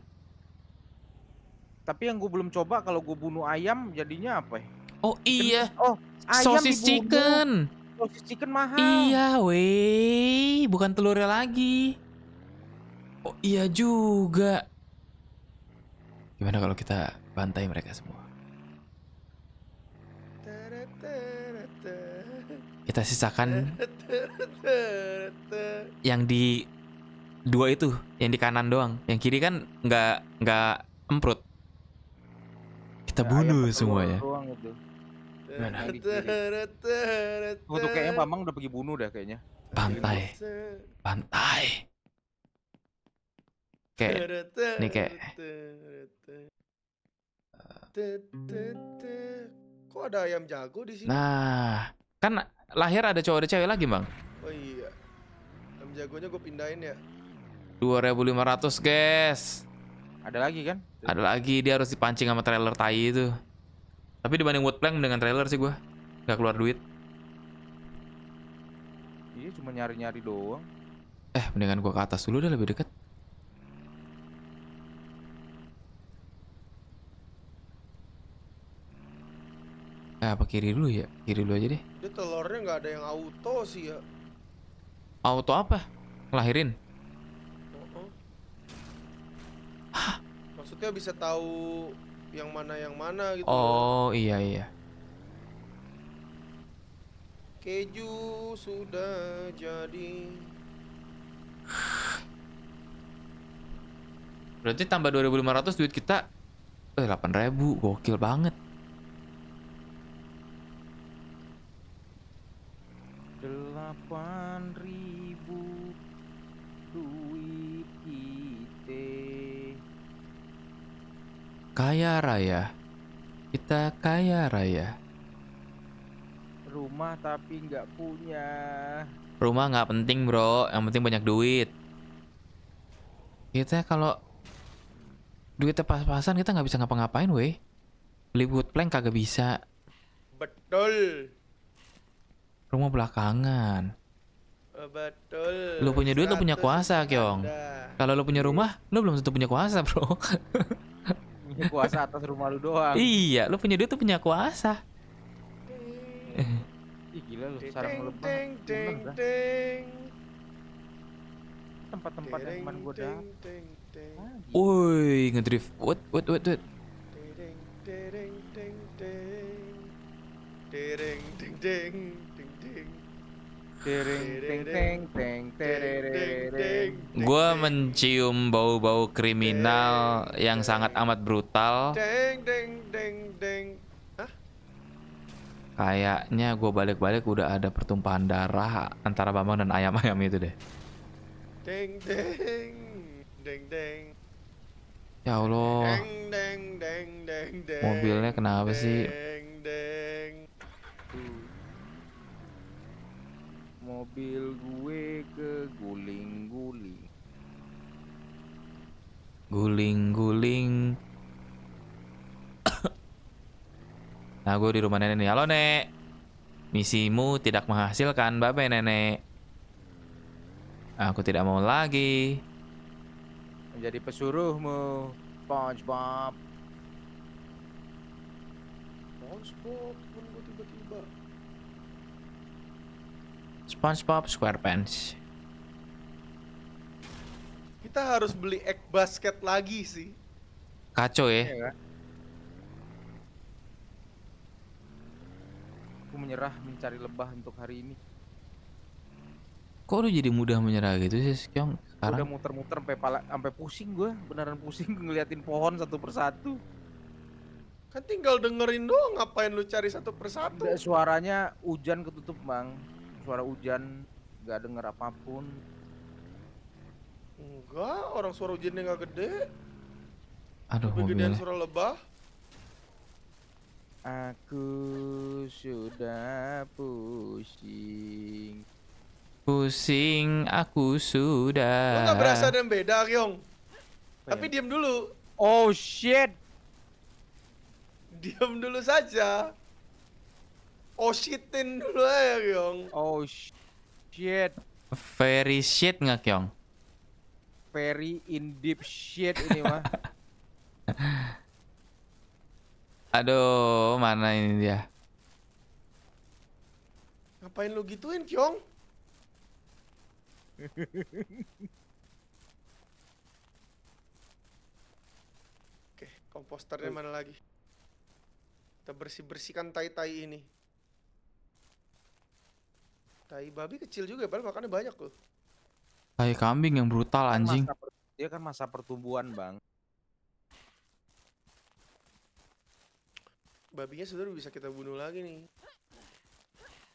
tapi yang gue belum coba kalau gue bunuh ayam jadinya apa ya? Oh iya. Oh, ayam sosis dibunuh. chicken. Sosis chicken mahal. Iya, weh, bukan telurnya lagi. Oh iya juga. Gimana kalau kita bantai mereka semua? Kita sisakan yang di dua itu, yang di kanan doang. Yang kiri kan nggak nggak emprut. Kita bunuh ya, semuanya. Gimana? tuh kayaknya Pamang udah pergi bunuh dah kayaknya. Pantai. Pantai kayak nih kayak kok ada ayam jago di sini nah kan lahir ada cowok ada cewek lagi bang oh iya ayam jagonya gue pindahin ya 2500 guys ada lagi kan ada lagi dia harus dipancing sama trailer tai itu tapi dibanding woodplank dengan trailer sih gue nggak keluar duit iya cuma nyari-nyari doang eh mendingan gue ke atas dulu deh lebih deket Eh apa kiri dulu ya? Kiri dulu aja deh. Dia telurnya nggak ada yang auto sih ya. Auto apa? Lahirin. Oh, oh. Hah? Maksudnya bisa tahu yang mana yang mana gitu. Oh iya iya. Keju sudah jadi. Berarti tambah 2500 duit kita eh 8000, gokil banget. kaya raya. Kita kaya raya. Rumah tapi nggak punya. Rumah nggak penting bro, yang penting banyak duit. Kita kalau duitnya pas-pasan kita nggak bisa ngapa-ngapain weh. Beli wood plank kagak bisa. Betul. Rumah belakangan. Betul. Lu punya duit, lu punya kuasa, Kyong. Kalau lu punya rumah, lu belum tentu punya kuasa, bro. (laughs) kuasa atas rumah lu doang. Iya, lu punya duit tuh punya kuasa. Ih gila lu sarang lu Tempat-tempat yang teman gua dah. Woi, ngedrift. What what what what? Ding ding ding ding ding ding ding Gue mencium bau-bau kriminal yang sangat amat brutal. Kayaknya gue balik-balik udah ada pertumpahan darah antara Bambang dan ayam-ayam itu deh. Ya Allah. Mobilnya kenapa sih? mobil gue ke guling-guling guling-guling nah gue di rumah nenek nih halo nek misimu tidak menghasilkan babe nenek aku tidak mau lagi menjadi pesuruhmu SpongeBob SpongeBob SpongeBob SquarePants. Kita harus beli egg basket lagi sih. Kacau ya. Iya kan? Aku menyerah mencari lebah untuk hari ini. Kok lu jadi mudah menyerah gitu sih, Kyong? Sekarang? Udah muter-muter sampai pala, sampai pusing gue, beneran pusing ngeliatin pohon satu persatu. Kan tinggal dengerin doang, ngapain lu cari satu persatu? suaranya hujan ketutup, Bang suara hujan, nggak denger apapun. Enggak, orang suara hujannya nggak gede. Aduh, Lebih gedean suara lebah. Aku sudah pusing. Pusing aku sudah. Lo gak berasa ada yang beda, Kyong. Tapi ya. diam dulu. Oh shit. Diam dulu saja. Oh shitin dulu ya Kyong. Oh shit. Very shit nggak Kyong? Very in deep shit ini mah. (laughs) Aduh, mana ini dia? Ngapain lu gituin, Kyong? (laughs) Oke, komposternya mana lagi? Kita bersih-bersihkan tai-tai ini. Tai babi kecil juga, padahal makannya banyak loh. Tai kambing yang brutal kan anjing. dia kan masa pertumbuhan, Bang. Babinya sudah bisa kita bunuh lagi nih.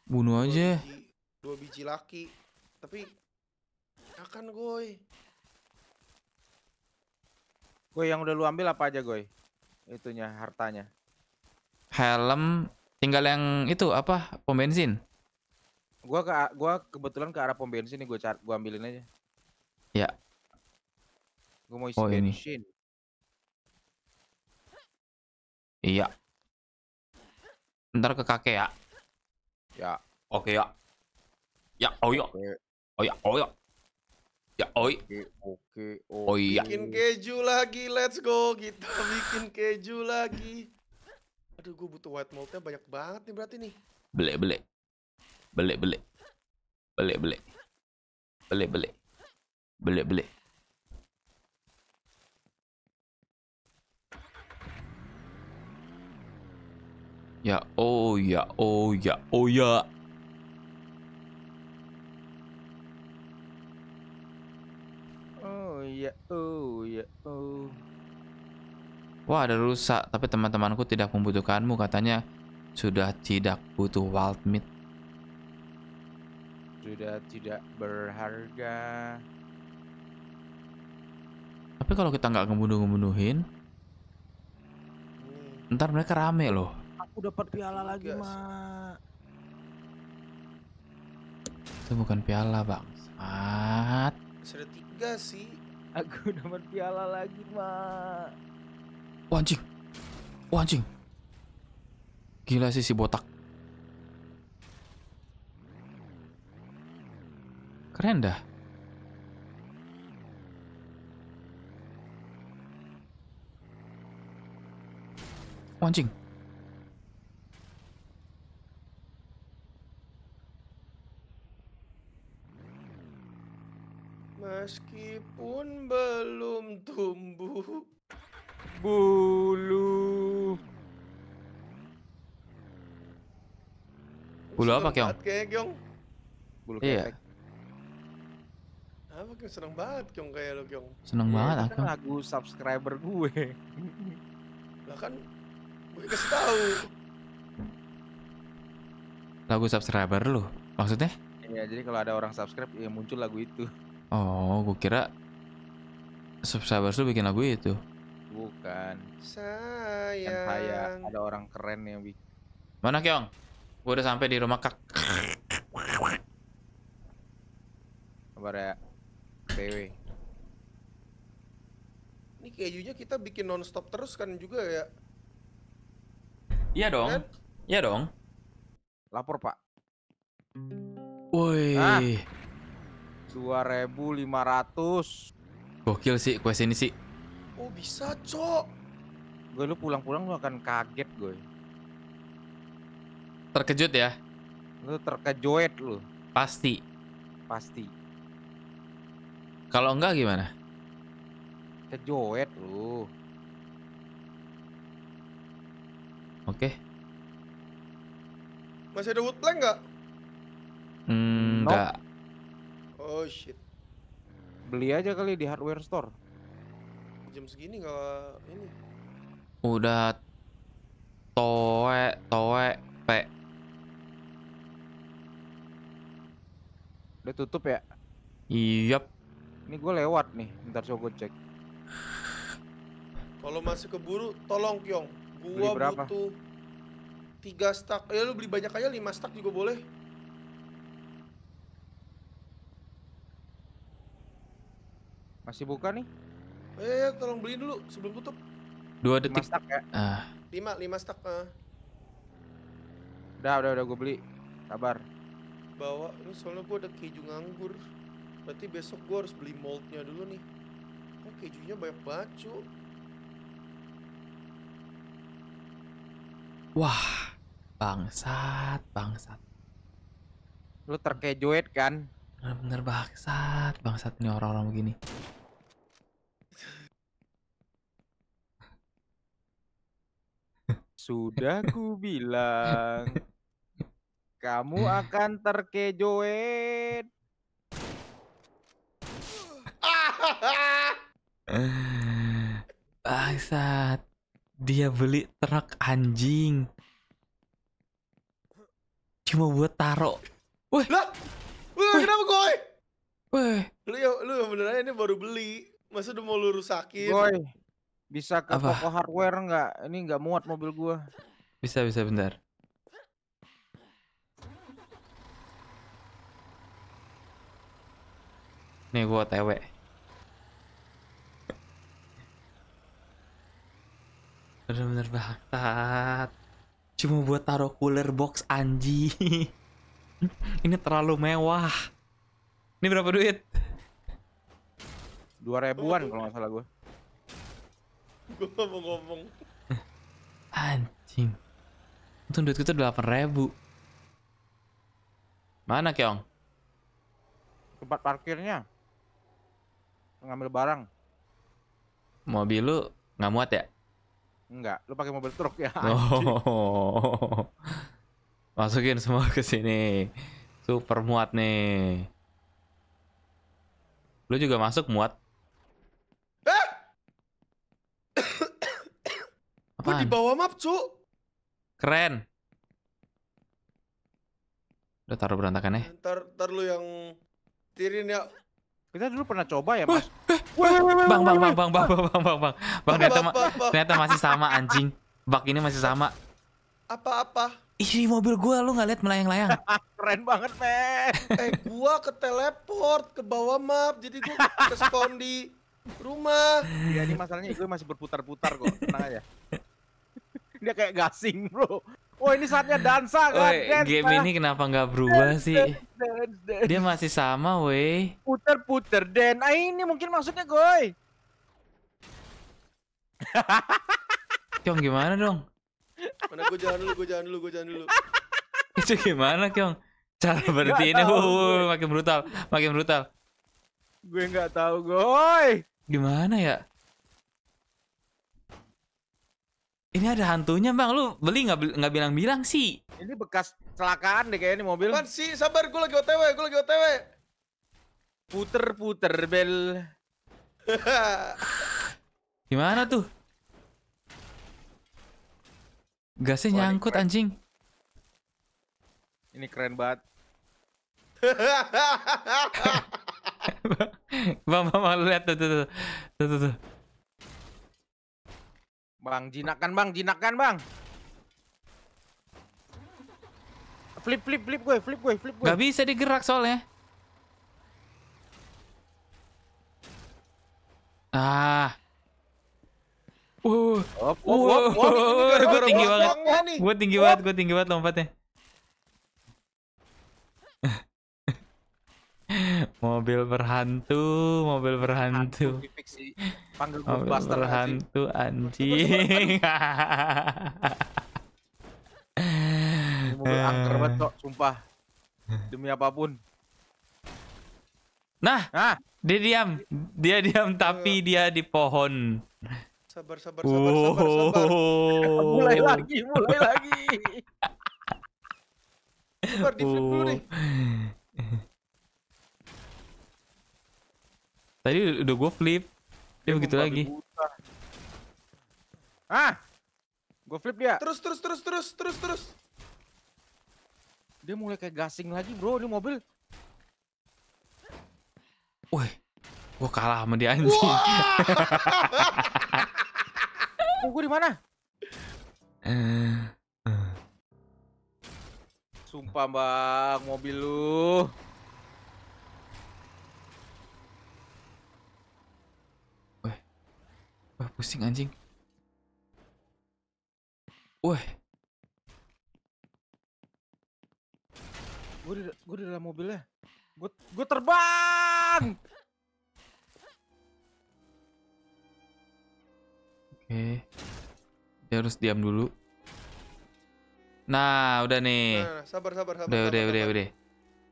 Bunuh dua aja. Biji, dua biji laki. Tapi akan goy. Goy yang udah lu ambil apa aja, goy? Itunya hartanya. Helm tinggal yang itu apa? Pom bensin. Gua ke gua kebetulan ke arah pom bensin nih gua car gua ambilin aja. Ya. Gua mau isi oh, bensin. Ini. Iya. Ntar ke kakek ya. Ya. Oke ya. Ya, oh ya. Oh ya, oh ya. Ya, oi. Oh, oke, ya. oke, oke. Oh iya. Bikin keju lagi, let's go. Kita gitu. (laughs) bikin keju lagi. Aduh, gua butuh white maltnya banyak banget nih berarti nih. Beli, beli. Belik, belik. Belik, belik. Belik, belik. Belik, belik. Ya, oh ya, oh ya, oh ya. Oh ya, oh ya, oh. Wah, ada rusak, tapi teman-temanku tidak membutuhkanmu katanya sudah tidak butuh wild meat sudah tidak berharga. Tapi kalau kita nggak ngebunuh-ngebunuhin, hmm. ntar mereka rame loh. Aku dapat piala iya, lagi, yes. Mak. Itu bukan piala, Bang. Mat. Sudah tiga sih. Aku (laughs) dapat piala lagi, Mak. Wancing, anjing. Gila sih si botak. Keren dah. Oh, anjing. Meskipun belum tumbuh bulu. Bulu apa, Kyong? Bulu kayak. Iya. Apa Kyung? Seneng banget Kyung kayak lo Kyung. Seneng ya, banget aku. Kan lagu subscriber gue. (laughs) lah kan gue kasih tau Lagu subscriber lo Maksudnya? Iya, jadi kalau ada orang subscribe ya muncul lagu itu. Oh, gue kira subscriber lu bikin lagu itu. Bukan. Kan Sayang. saya ada orang keren yang bikin. Mana Kyong? Gue udah sampai di rumah kak. Kabar ya. PW. Ini kejunya kita bikin nonstop terus kan juga ya? Iya dong. Kan? Iya dong. Lapor pak. Woi. Ah, 2500. Gokil sih quest ini sih. Oh bisa cok. Gue lu pulang-pulang lu akan kaget gue. Terkejut ya? Lu terkejut lu. Pasti. Pasti. Kalau enggak gimana? Kejoet lu. Oke. Okay. Masih ada wood plank nggak? Hmm, enggak. No. Oh shit. Beli aja kali di hardware store. Jam segini enggak ini. Udah toe toe pe. Udah tutup ya? Iya. Yep. Ini gue lewat nih, ntar coba gue cek. Kalau masih keburu, tolong Kyong. Gua butuh tiga stack. Ya eh, lu beli banyak aja lima stack juga boleh. Masih buka nih? Eh, tolong beli dulu sebelum tutup. Dua detik. Lima stack ya? Ah. Lima, lima stack. Ah. Udah, udah, udah gue beli. Sabar. Bawa, ini soalnya gue ada keju nganggur. Berarti besok gue harus beli moldnya dulu nih. Oh kejunya banyak cu Wah, bangsat, bangsat. Lu terkejut kan? Bener-bener bangsat, bangsat nih orang-orang begini. Sudah ku bilang kamu akan terkejut. Bangsat. Dia beli truk anjing. Cuma buat taro. Woi, Lah. wah kenapa koi? Woi, Lu ya lu yang beneran ini baru beli. Masa udah mau lu rusakin? Koi. Bisa ke Apa? toko hardware nggak? Ini nggak muat mobil gua. Bisa bisa bentar. Nih gua tewek. bener-bener bakat cuma buat taruh cooler box anji (laughs) ini terlalu mewah ini berapa duit dua ribuan kalau nggak salah gue gue ngomong ngomong anjing untung duit kita delapan ribu mana keong tempat parkirnya ngambil barang mobil lu nggak muat ya Enggak, lu pakai mobil truk ya. (laughs) Oh. Masukin semua ke sini. Super muat nih. Lu juga masuk muat. apa eh! (coughs) di bawah map, cu. Keren. Udah taruh berantakan ya. Ntar, ntar lu yang tirin ya. Kita dulu pernah coba ya, Mas. Bang, bang, bang, bang, bang, bang, bang, bang, bang, bang, ternyata, bang. ternyata masih sama anjing. Bak ini masih sama. Apa-apa? bang, mobil gua lu nggak lihat melayang-layang. (laughs) Keren banget, men. Eh, gua ke teleport ke bawah map, jadi gua ke spawn di rumah. bang, iya, ini masalahnya gue masih berputar-putar kok. Tenang aja. (laughs) Dia kayak gasing, Bro. Oh ini saatnya dansa kan? Dance, game ini ini kenapa nggak berubah dance, sih? Dance, dance, Dia masih sama, woi. Puter puter dan. Ah ini mungkin maksudnya, goy. (laughs) Kyong gimana dong? Mana gue jalan dulu, gue jalan dulu, gue jalan dulu. (laughs) Itu gimana, Kyong? Cara berhenti ini, wuh, makin brutal, makin brutal. Gue nggak tahu, goy. Gimana ya? ini ada hantunya bang lu beli nggak nggak bilang-bilang sih ini bekas kecelakaan deh kayaknya mobil kan sih sabar gue lagi otw gue lagi otw puter puter bel (laughs) gimana tuh gasnya Wah, nyangkut anjing ini keren banget (laughs) Bang, bang, bang, lihat tuh, tuh, tuh, tuh, tuh, tuh. Bang, jinakkan, bang, jinakkan, bang. Flip, flip, flip gue, flip gue, flip gue. Gak bisa digerak soalnya. Ah. Uh. Uh. Uh. Gue tinggi banget. Gue tinggi banget, gue tinggi banget lompatnya. mobil berhantu, mobil berhantu. Panggil mobil berhantu anjing. mobil eh. angker banget sumpah. Demi apapun. Nah, nah, dia diam. Dia diam tapi eh. dia di pohon. Sabar, sabar, sabar, oh. sabar, sabar. Oh. mulai lagi, mulai lagi. Sabar, di dulu nih. Tadi udah gue flip. Dia, dia begitu lagi. Buta. Ah! Gue flip dia. Terus, terus, terus, terus, terus, terus. Dia mulai kayak gasing lagi bro, di mobil. Woi, gue kalah sama dia anjing. Wow. oh, gue di mana? (laughs) Eh, eh. Sumpah bang, mobil lu. Wah, pusing anjing. Wah. Gue di, gue di dalam mobilnya. Gue, gue terbang! Oke. Okay. Dia harus diam dulu. Nah, udah nih. Nah, sabar, sabar, sabar. Udah, sabar, udah, sabar. udah, udah.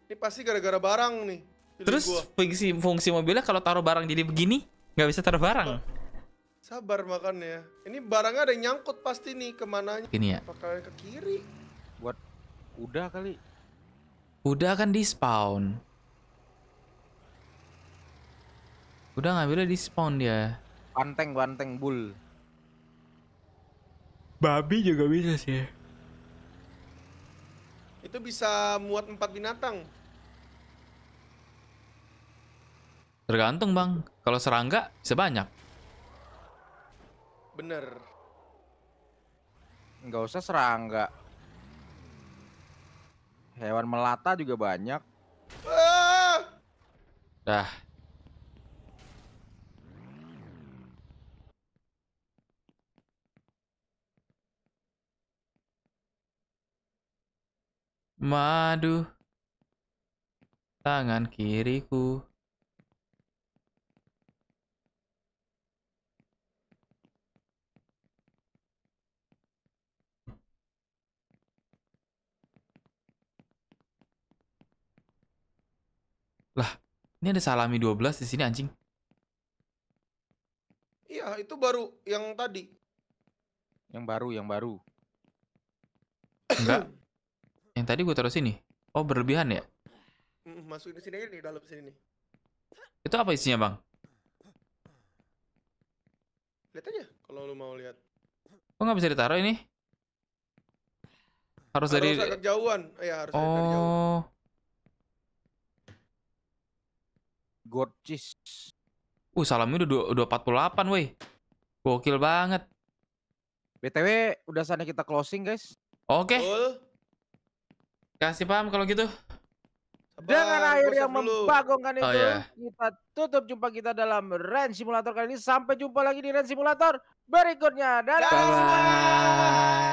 Ini pasti gara-gara barang nih. Terus gua. fungsi fungsi mobilnya kalau taruh barang jadi begini, nggak bisa taruh barang. Sabar makannya. Ini barangnya ada yang nyangkut pasti nih kemana? Ini ya. Apakah ke kiri? Buat kuda kali. Kuda kan di spawn. Kuda ngambilnya di spawn dia. Banteng, banteng, bull. Babi juga bisa sih. Itu bisa muat empat binatang. Tergantung bang, kalau serangga sebanyak. Bener. Nggak usah serangga. Hewan melata juga banyak. Ah! Dah. Madu tangan kiriku Lah, ini ada salami 12 di sini anjing. Iya, itu baru yang tadi. Yang baru, yang baru. Enggak. yang tadi gue taruh sini. Oh, berlebihan ya? Mm, mm, masukin ke sini aja nih, dalam sini nih. Itu apa isinya, Bang? Lihat aja kalau lu mau lihat. Kok nggak bisa ditaruh ini? Harus, harus dari agak jauhan. Ya, harus oh. dari jauh. Oh. Gorgeous. Uh, salamnya udah, puluh delapan, woi. Gokil banget. BTW, udah sana kita closing, guys. Oke. Okay. Kasih paham kalau gitu. Dengan akhir air yang membagongkan oh, itu, oh, iya. yeah. kita tutup jumpa kita dalam Ren Simulator kali ini. Sampai jumpa lagi di Ren Simulator berikutnya. Dadah! Bye -bye.